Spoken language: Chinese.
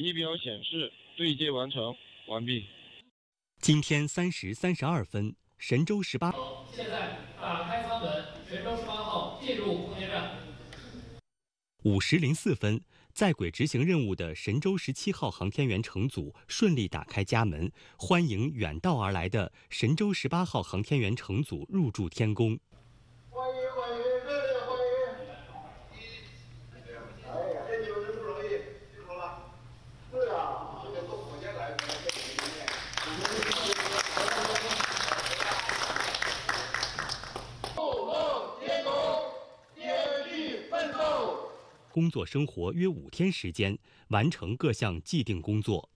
仪表显示对接完成，完毕。今天三时三十二分，神舟十八现在打开舱门，神舟十八号进入空间站。五时零四分，在轨执行任务的神舟十七号航天员乘组顺利打开家门，欢迎远道而来的神舟十八号航天员乘组入住天宫。工作生活约五天时间，完成各项既定工作。